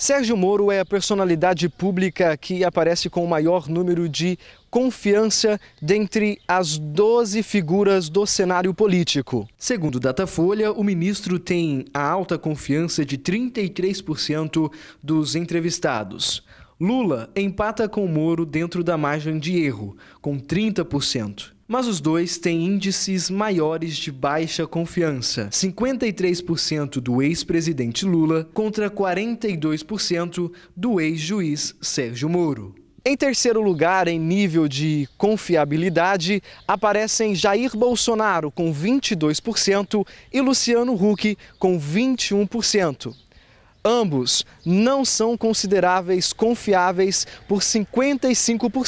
Sérgio Moro é a personalidade pública que aparece com o maior número de confiança dentre as 12 figuras do cenário político. Segundo Datafolha, o ministro tem a alta confiança de 33% dos entrevistados. Lula empata com Moro dentro da margem de erro, com 30% mas os dois têm índices maiores de baixa confiança: 53% do ex-presidente Lula contra 42% do ex-juiz Sérgio Moro. Em terceiro lugar, em nível de confiabilidade, aparecem Jair Bolsonaro com 22% e Luciano Huck com 21%. Ambos não são consideráveis confiáveis por 55%.